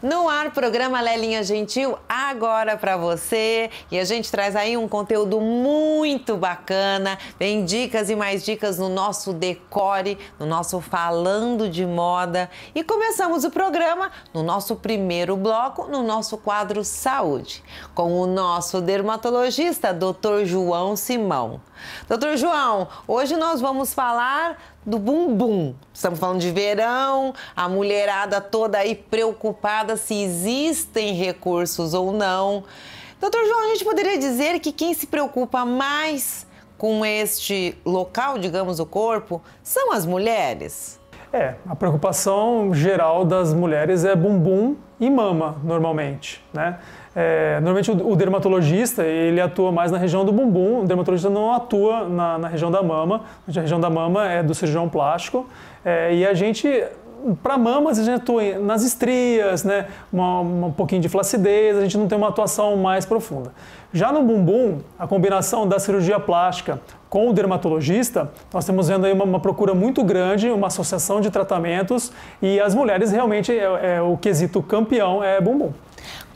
No ar, programa Lelinha Gentil, agora para você. E a gente traz aí um conteúdo muito bacana. Vem dicas e mais dicas no nosso decore, no nosso Falando de Moda. E começamos o programa no nosso primeiro bloco, no nosso quadro Saúde, com o nosso dermatologista, Dr. João Simão. Dr. João, hoje nós vamos falar do bumbum. Estamos falando de verão, a mulherada toda aí preocupada se existem recursos ou não. Doutor João, a gente poderia dizer que quem se preocupa mais com este local, digamos, o corpo, são as mulheres? É, a preocupação geral das mulheres é bumbum e mama, normalmente, né? É, normalmente o, o, dermatologista ele atua mais na região do bumbum, o dermatologista não atua na, na região da mama, a região da mama é do cirurgião plástico é, e a gente para mamas a gente atua nas estrias, né? Uma, uma, um pouquinho de flacidez, a gente não tem uma atuação mais profunda. Já no bumbum, a combinação da cirurgia plástica com o dermatologista, nós temos vendo aí uma, uma procura muito grande, uma associação de tratamentos e as mulheres realmente é, é o quesito campeão é bumbum.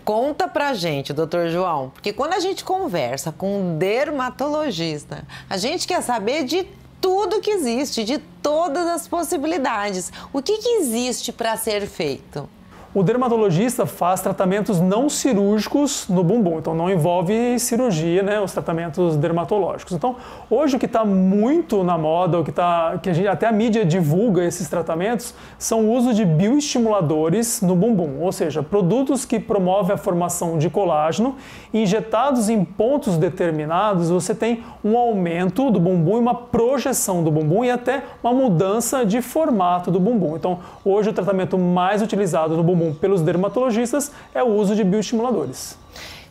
Conta pra gente, doutor João, porque quando a gente conversa com um dermatologista, a gente quer saber de tudo que existe, de todas as possibilidades. O que, que existe para ser feito? O dermatologista faz tratamentos não cirúrgicos no bumbum, então não envolve cirurgia, né, os tratamentos dermatológicos. Então, hoje o que está muito na moda, o que, tá, que a gente, até a mídia divulga esses tratamentos, são o uso de bioestimuladores no bumbum, ou seja, produtos que promovem a formação de colágeno, injetados em pontos determinados, você tem um aumento do bumbum e uma projeção do bumbum e até uma mudança de formato do bumbum. Então, hoje o tratamento mais utilizado no bumbum comum pelos dermatologistas é o uso de bioestimuladores.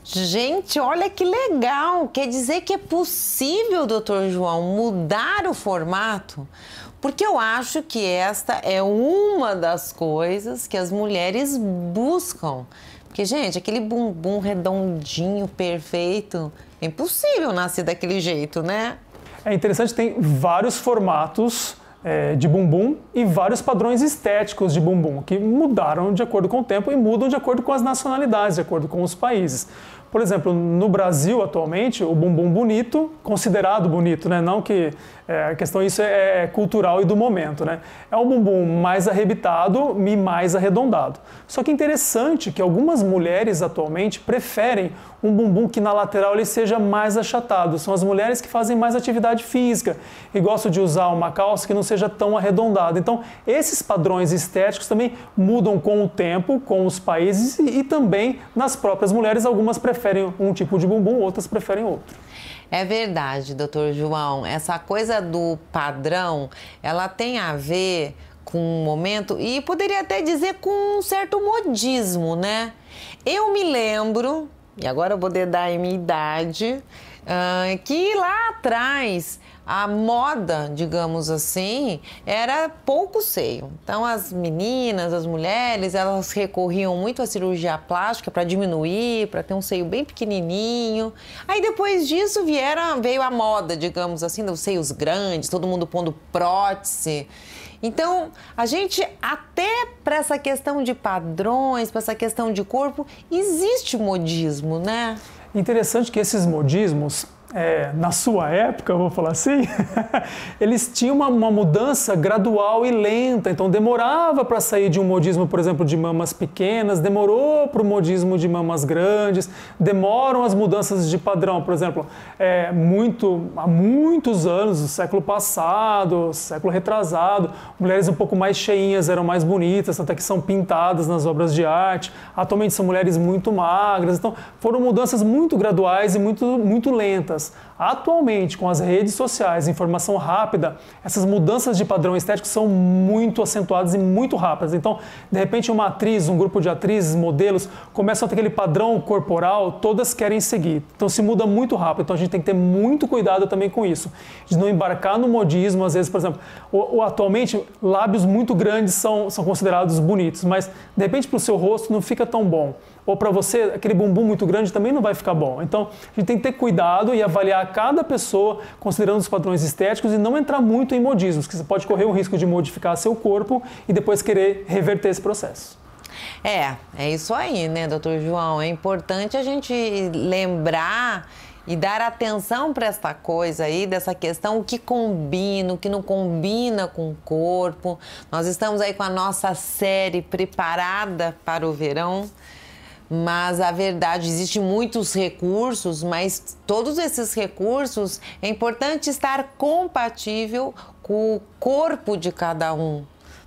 Gente, olha que legal! Quer dizer que é possível, doutor João, mudar o formato? Porque eu acho que esta é uma das coisas que as mulheres buscam. Porque, gente, aquele bumbum redondinho, perfeito, é impossível nascer daquele jeito, né? É interessante, tem vários formatos é, de bumbum e vários padrões estéticos de bumbum que mudaram de acordo com o tempo e mudam de acordo com as nacionalidades, de acordo com os países. Por exemplo, no Brasil atualmente, o bumbum bonito, considerado bonito, né? Não que é, a questão isso é, é, cultural e do momento, né? É um bumbum mais arrebitado e mais arredondado. Só que é interessante que algumas mulheres atualmente preferem um bumbum que na lateral ele seja mais achatado. São as mulheres que fazem mais atividade física e gostam de usar uma calça que não seja tão arredondada. Então, esses padrões estéticos também mudam com o tempo, com os países e, e também nas próprias mulheres algumas preferem preferem um tipo de bumbum, outras preferem outro. É verdade, doutor João. Essa coisa do padrão, ela tem a ver com um momento e poderia até dizer com um certo modismo, né? Eu me lembro, e agora eu vou dedar em minha idade, uh, que lá atrás a moda, digamos assim, era pouco seio. Então as meninas, as mulheres, elas recorriam muito à cirurgia plástica para diminuir, para ter um seio bem pequenininho. Aí depois disso vieram, veio a moda, digamos assim, dos seios grandes, todo mundo pondo prótese. Então, a gente até para essa questão de padrões, para essa questão de corpo, existe modismo, né? Interessante que esses modismos é, na sua época, vou falar assim, eles tinham uma, uma, mudança gradual e lenta, então demorava para sair de um modismo, por exemplo, de mamas pequenas, demorou para o modismo de mamas grandes, demoram as mudanças de padrão, por exemplo, é, muito, há muitos anos, no século passado, século retrasado, mulheres um pouco mais cheinhas eram mais bonitas, até que são pintadas nas obras de arte, atualmente são mulheres muito magras, então foram mudanças muito graduais e muito, muito lentas mudanças. Atualmente, com as redes sociais, informação rápida, essas mudanças de padrão estético são muito acentuadas e muito rápidas. Então, de repente, uma atriz, um grupo de atrizes, modelos, começam a ter aquele padrão corporal, todas querem seguir. Então, se muda muito rápido. Então, a gente tem que ter muito cuidado também com isso. De não embarcar no modismo, às vezes, por exemplo, ou, ou atualmente, lábios muito grandes são, são considerados bonitos, mas, de repente, para o seu rosto não fica tão bom ou para você aquele bumbum muito grande também não vai ficar bom. Então a gente tem que ter cuidado e avaliar cada pessoa considerando os padrões estéticos e não entrar muito em modismos, que você pode correr o risco de modificar seu corpo e depois querer reverter esse processo. É, é isso aí, né, doutor João? É importante a gente lembrar e dar atenção para esta coisa aí, dessa questão, o que combina, o que não combina com o corpo. Nós estamos aí com a nossa série preparada para o verão. Mas a verdade, existem muitos recursos, mas todos esses recursos é importante estar compatível com o corpo de cada um.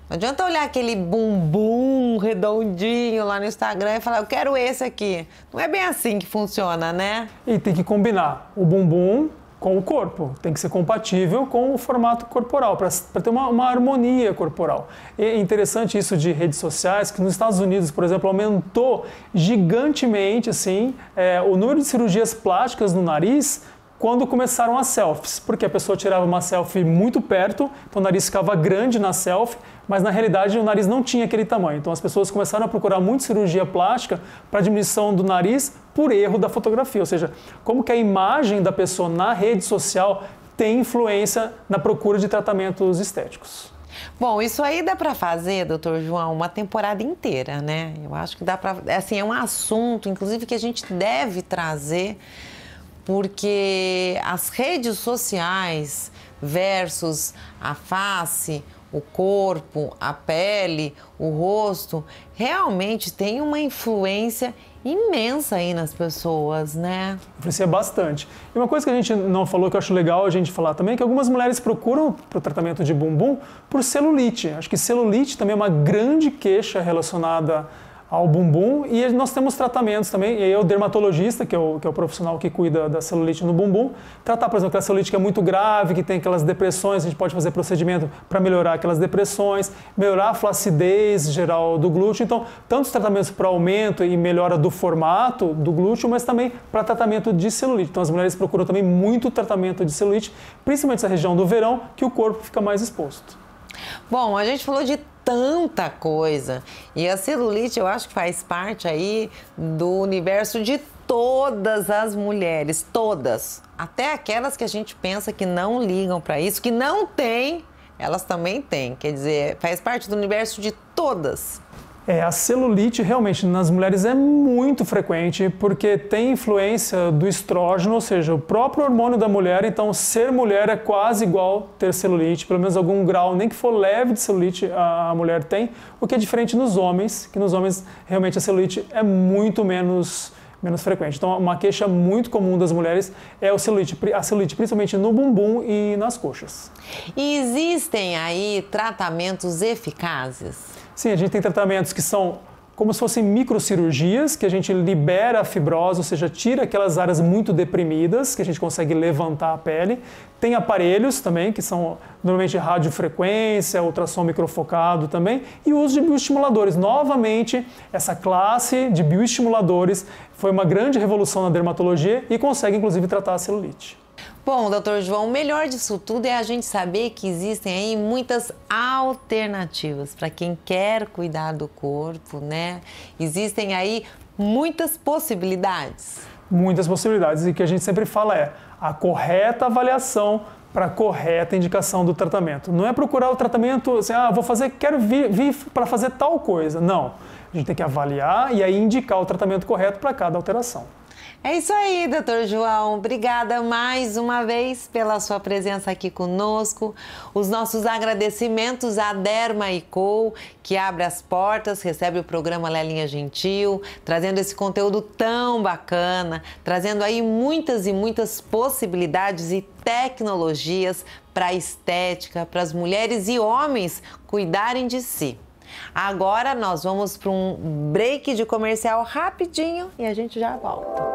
Não adianta olhar aquele bumbum redondinho lá no Instagram e falar, eu quero esse aqui. Não é bem assim que funciona, né? E tem que combinar o bumbum com o corpo, tem que ser compatível com o formato corporal, para ter uma, uma, harmonia corporal. é interessante isso de redes sociais, que nos Estados Unidos, por exemplo, aumentou gigantemente assim, é, o número de cirurgias plásticas no nariz quando começaram as selfies, porque a pessoa tirava uma selfie muito perto, então o nariz ficava grande na selfie, mas na realidade o nariz não tinha aquele tamanho. Então as pessoas começaram a procurar muito cirurgia plástica para diminuição do nariz por erro da fotografia, ou seja, como que a imagem da pessoa na rede social tem influência na procura de tratamentos estéticos. Bom, isso aí dá para fazer, doutor João, uma temporada inteira, né? Eu acho que dá para, é assim, é um assunto, inclusive que a gente deve trazer, porque as redes sociais versus a face, o corpo, a pele, o rosto, realmente tem uma influência imensa aí nas pessoas, né? Influencia bastante. E uma coisa que a gente não falou que eu acho legal a gente falar também é que algumas mulheres procuram para o tratamento de bumbum por celulite. Acho que celulite também é uma grande queixa relacionada ao bumbum e nós temos tratamentos também. E aí, o dermatologista, que é o, que é o profissional que cuida da celulite no bumbum, tratar, por exemplo, aquela celulite que é muito grave, que tem aquelas depressões, a gente pode fazer procedimento para melhorar aquelas depressões, melhorar a flacidez geral do glúteo. Então, tantos tratamentos para aumento e melhora do formato do glúteo, mas também para tratamento de celulite. Então, as mulheres procuram também muito tratamento de celulite, principalmente na região do verão, que o corpo fica mais exposto. Bom, a gente falou de tanta coisa e a celulite eu acho que faz parte aí do universo de todas as mulheres, todas, até aquelas que a gente pensa que não ligam para isso, que não tem, elas também têm. Quer dizer, faz parte do universo de todas. É, a celulite realmente nas mulheres é muito frequente porque tem influência do estrógeno, ou seja, o próprio hormônio da mulher. Então, ser mulher é quase igual ter celulite, pelo menos algum grau, nem que for leve de celulite, a mulher tem, o que é diferente nos homens, que nos homens realmente a celulite é muito menos menos frequente. Então, uma queixa muito comum das mulheres é o celulite, a celulite principalmente no bumbum e nas coxas. E existem aí tratamentos eficazes? Sim, a gente tem tratamentos que são como se fossem microcirurgias, que a gente libera a fibrose, ou seja, tira aquelas áreas muito deprimidas, que a gente consegue levantar a pele. Tem aparelhos também, que são normalmente radiofrequência, ultrassom microfocado também, e o uso de bioestimuladores. Novamente, essa classe de bioestimuladores foi uma grande revolução na dermatologia e consegue, inclusive, tratar a celulite. Bom, doutor João, o melhor disso tudo é a gente saber que existem aí muitas alternativas para quem quer cuidar do corpo, né? Existem aí muitas possibilidades. Muitas possibilidades e o que a gente sempre fala é a correta avaliação para a correta indicação do tratamento. Não é procurar o tratamento assim, ah, vou fazer, quero vir, vir para fazer tal coisa. Não. A gente tem que avaliar e aí indicar o tratamento correto para cada alteração. É isso aí, doutor João. Obrigada mais uma vez pela sua presença aqui conosco. Os nossos agradecimentos à Derma e Co, que abre as portas, recebe o programa Lelinha Gentil, trazendo esse conteúdo tão bacana, trazendo aí muitas e muitas possibilidades e tecnologias para estética, para as mulheres e homens cuidarem de si. Agora nós vamos para um break de comercial rapidinho e a gente já volta.